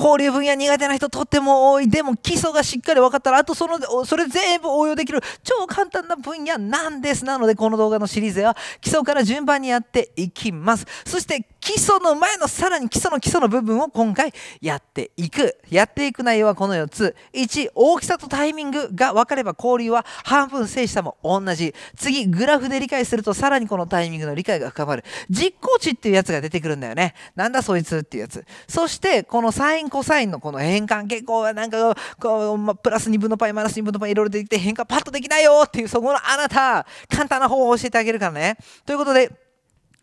交流分野苦手な人とっても多いでも基礎がしっかり分かったらあとそのそれ全部応用できる超簡単な分野なんですなのでこの動画のシリーズでは基礎から順番にやっていきますそして基礎の前のさらに基礎の基礎の部分を今回やっていくやっていく内容はこの4つ1大きさとタイミングが分かれば交流は半分制しさも同じ次グラフで理解するとさらにこのタイミングの理解が深まる実行値っていうやつが出てくるんだよねなんだそいつっていうやつそしてこのサインコサインのこの変換結構なんかこう、ま、プラス2分の π マイナス2分の π いろいろできて変換パッとできないよっていうそこのあなた簡単な方法を教えてあげるからね。ということで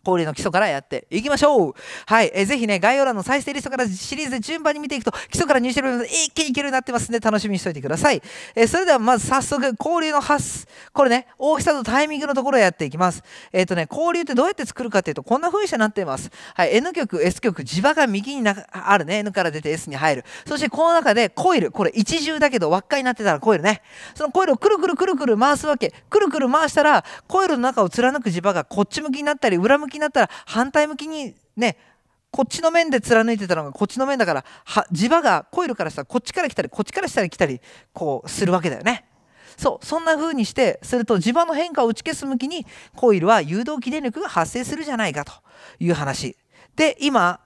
氷の基礎からやっていきましょうはい、えー、ぜひね、概要欄の再生リストからシリーズで順番に見ていくと、基礎から入手量で一気にいけるようになってますんで、楽しみにしておいてください。えー、それではまず早速、交流の発、これね、大きさとタイミングのところをやっていきます。えっ、ー、とね、交流ってどうやって作るかっていうと、こんな風にしてなっています。はい、N 極、S 極、磁場が右になあるね、N から出て S に入る。そして、この中でコイル、これ一重だけど輪っかになってたらコイルね。そのコイルをくるくるくるくる回すわけ。くるくる回したら、コイルの中を貫く磁場がこっち向きになったり、裏向きになったら反対向きにねこっちの面で貫いてたのがこっちの面だから磁場がコイルからしたらこっちから来たりこっちからしたり来たりこうするわけだよね。そうそんな風にしてすると磁場の変化を打ち消す向きにコイルは誘導起電力が発生するじゃないかという話で今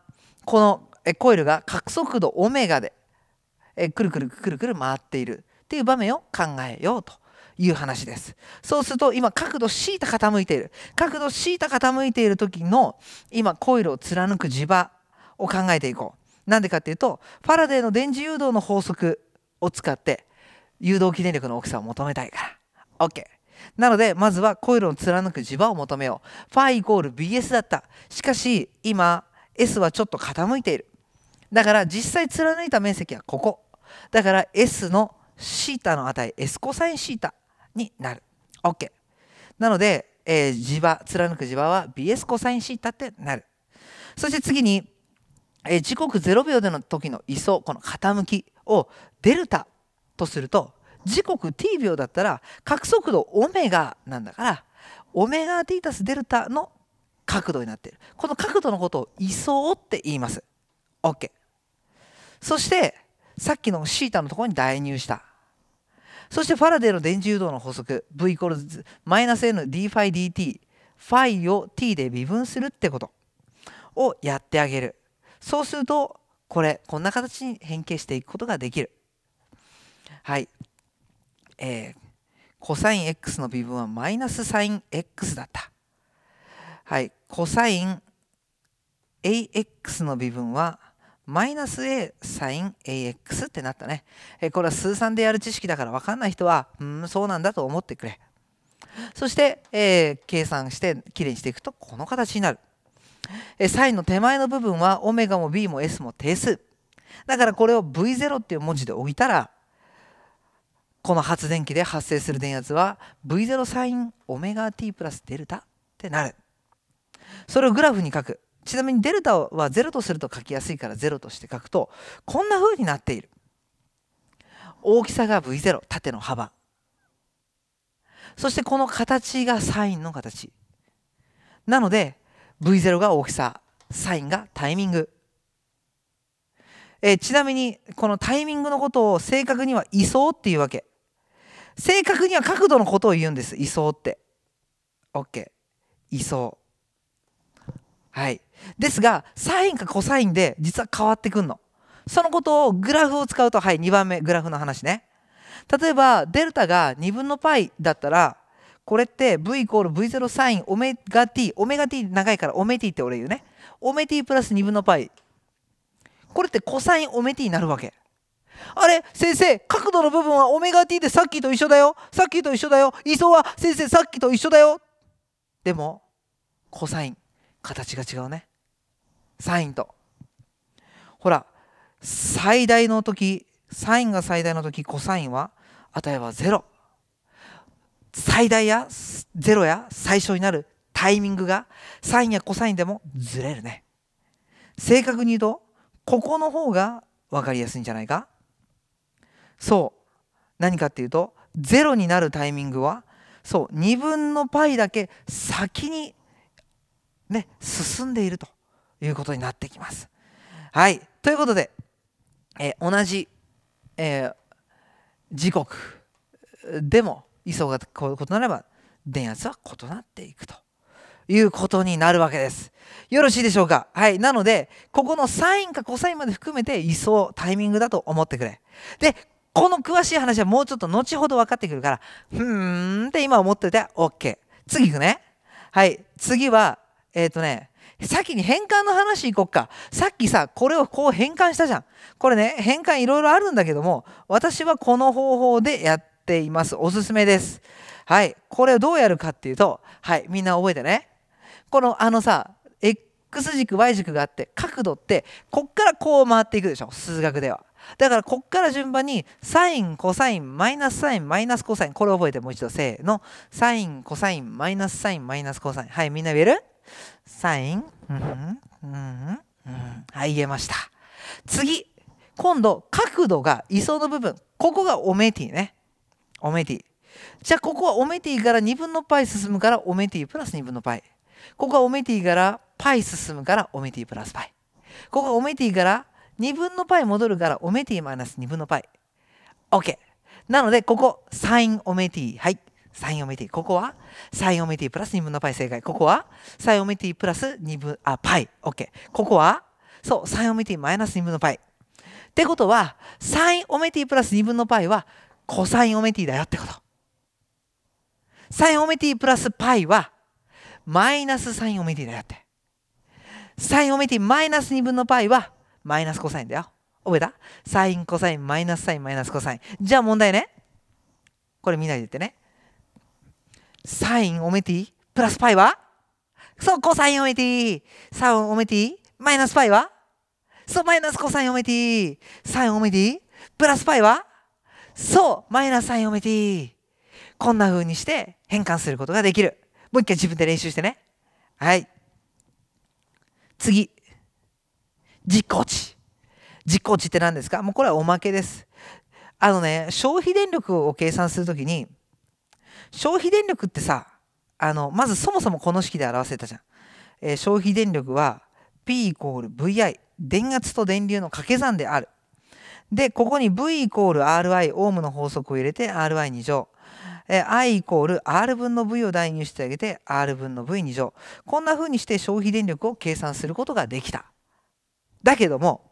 このコイルが角速度オメガでくるくるくるくる回っているっていう場面を考えようという話です。そうすると今角度シータ傾いている角度シータ傾いている時の今コイルを貫く磁場を考えていこう。なんでかっていうとファラデーの電磁誘導の法則を使って誘導起電力の大きさを求めたいから。OK。なのでまずはコイルを貫く磁場を求めよう。ファイイコール BS だった。しかし今 S はちょっと傾いている。だから実際貫いた面積はここ。だから S の θ の値 S コサイン θ になる。OK。なので、えー、磁場、貫く磁場は BS コサインシータってなる。そして次に、えー、時刻0秒での時の位相、この傾きをデルタとすると、時刻 t 秒だったら、角速度オメガなんだから、オメガティータスデルタの角度になっている。この角度のことを位相って言います。OK。そして、さっきのシータのところに代入した。そしてファラデーの電磁誘導の法則 V イコールマイナス N d ファイ dt ファイを t で微分するってことをやってあげるそうするとこれこんな形に変形していくことができるはいえー、コサイン x の微分はマイナスサイン x だったはいコサイン ax の微分はマイナス a サイン ax ってなったね。えこれは数算でやる知識だから分かんない人は、うん、そうなんだと思ってくれ。そして、えー、計算してきれいにしていくとこの形になる。えサインの手前の部分はオメガも b も s も定数。だからこれを v0 っていう文字で置いたらこの発電機で発生する電圧は v0 サインオメガ t プラスデルタってなる。それをグラフに書く。ちなみにデルタは0とすると書きやすいから0として書くとこんな風になっている大きさが V0 縦の幅そしてこの形がサインの形なので V0 が大きさサインがタイミングえちなみにこのタイミングのことを正確には位相っていうわけ正確には角度のことを言うんです位相って OK 位相はいですがサインかコサインで実は変わってくんのそのことをグラフを使うとはい2番目グラフの話ね例えばデルタが2分の π だったらこれって v イコール v0 サインオメガ t オメガ t 長いからオメ t って俺言うねオメ t プラス2分の π これってコサインオメ t になるわけあれ先生角度の部分はオメガ t でさっきと一緒だよさっきと一緒だよ位相は先生さっきと一緒だよでもコサイン形が違うねサインとほら最大の時サインが最大の時コサインは値は0最大や0や最小になるタイミングがサインやコサインでもずれるね正確に言うとここの方が分かりやすいんじゃないかそう何かっていうと0になるタイミングはそう2分の π だけ先にね進んでいると。いうことになってきます。はい、ということで、えー、同じ、えー、時刻でも位相が異なれば電圧は異なっていくということになるわけです。よろしいでしょうかはい。なので、ここのサインかコサインまで含めて位相、タイミングだと思ってくれ。で、この詳しい話はもうちょっと後ほど分かってくるから、ふーんって今思ってて OK。次行くね。はい。次は、えっ、ー、とね、先に変換の話いこっか。さっきさ、これをこう変換したじゃん。これね、変換いろいろあるんだけども、私はこの方法でやっています。おすすめです。はい。これをどうやるかっていうと、はい。みんな覚えてね。この、あのさ、X 軸、Y 軸があって、角度って、こっからこう回っていくでしょ。数学では。だからこっから順番にサイン、コサイン、マイナスサイン、マイナスコサイン。これを覚えてもう一度せーの。サイン、コサイン、マイナスサイン、マイナスコサイン。はい、みんな言えるサイン、うん、うん、うん。はい、言えました。次、今度、角度が位相の部分。ここがオメティね。オメティ。じゃあ、ここはオメティから2分の π 進むから、オメティプラス2分の π。ここはオメティから π 進むから、オメティプラス π。ここはオメティから2分の π 戻るから、オメティマイナス2分の π。OK。なので、ここ、サインオメティ。はい。サンオメティ。ここはサンオメティプラス2分の π 正解。ここはサンオメティプラス2分、あ、π。OK。ここはそう、サンオメティマイナス2分の π。ってことは、サンオメティプラス2分の π は、コサインオメティだよってこと。サインオメティプラス π は、マイナスサインオメティだよって。サインオメティマイナス2分の π は、マイナスコサインだよ。覚えたサイン、コサイン、マイナスサイン、マイナスコサイン。じゃあ問題ね。これ見ないでってね。サインオメティプラスパイはそう、コサインオメティサ t ンオメティマイナスパイはそう、マイナスコサインオメティサインオメティプラスパイはそう、マイナスサインオメティこんな風にして変換することができる。もう一回自分で練習してね。はい。次。実行値。実行値って何ですかもうこれはおまけです。あのね、消費電力を計算するときに、消費電力ってさあのまずそもそもこの式で表せたじゃん、えー、消費電力は P イコール VI 電圧と電流の掛け算であるでここに V イコール RI オームの法則を入れて RI2 乗え I イコール R 分の V を代入してあげて R 分の V2 乗こんな風にして消費電力を計算することができただけども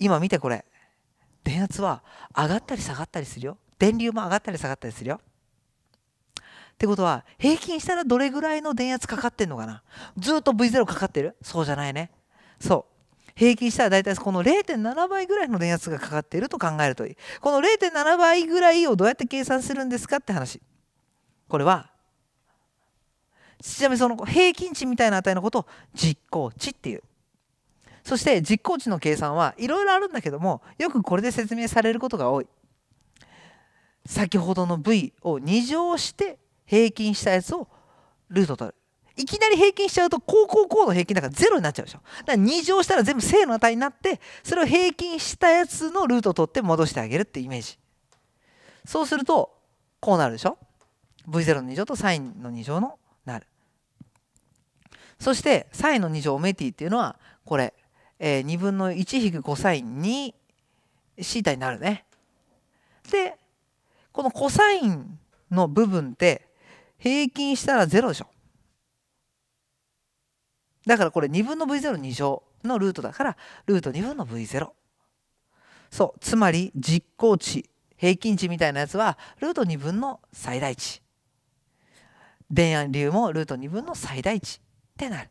今見てこれ電圧は上がったり下がったりするよ電流も上がったり下がったりするよってことは平均したらどれぐらいの電圧かかってんのかなずっと V0 かかってるそうじゃないねそう平均したら大体この0.7倍ぐらいの電圧がかかっていると考えるといいこの0.7倍ぐらいをどうやって計算するんですかって話これはちなみにその平均値みたいな値のことを実行値っていうそして実行値の計算はいろいろあるんだけどもよくこれで説明されることが多い先ほどの V を2乗して平均したやつをルート取るいきなり平均しちゃうとこうこうこうの平均だからゼロになっちゃうでしょだから2乗したら全部正の値になってそれを平均したやつのルートを取って戻してあげるってイメージそうするとこうなるでしょ v0 の2乗と sin の2乗のなるそして sin の2乗オメティっていうのはこれ、えー、2分の1引く cos2 θ になるねでこの cos の部分って平均したら0でしょ。だからこれ2分の v02 乗のルートだからルート2分の v0。そうつまり実行値平均値みたいなやつはルート2分の最大値。電圧流もルート2分の最大値ってなる。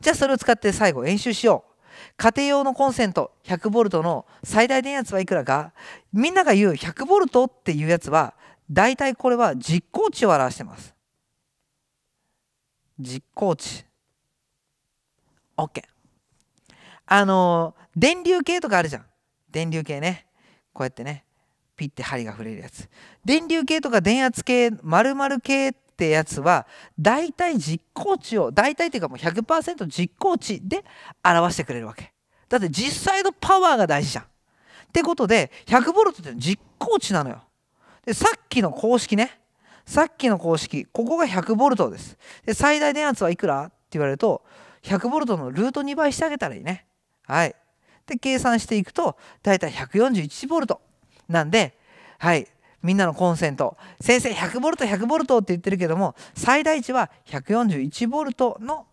じゃあそれを使って最後演習しよう。家庭用のコンセント 100V の最大電圧はいくらかみんなが言う 100V っていうやつは大体これは実行値を表してます実行値 OK あの電流計とかあるじゃん電流計ねこうやってねピッて針が触れるやつ電流計とか電圧計丸々計ってやつは大体実行値を大体っていうかもう100%実行値で表してくれるわけだって実際のパワーが大事じゃんってことで100ボルトって実行値なのよでさっきの公式ねさっきの公式ここが 100V ですで最大電圧はいくらって言われると 100V のルート2倍してあげたらいいねはいで計算していくとだいたい 141V なんではいみんなのコンセント先生 100V100V って言ってるけども最大値は 141V の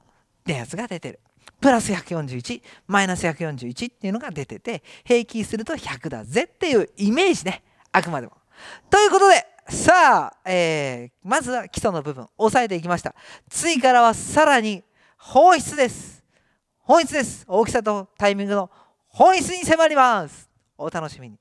電圧が出てるプラス141マイナス141っていうのが出てて平均すると100だぜっていうイメージねあくまでもということで、さあ、えー、まずは基礎の部分、押さえていきました。次からはさらに本質です。本質です。大きさとタイミングの本質に迫ります。お楽しみに。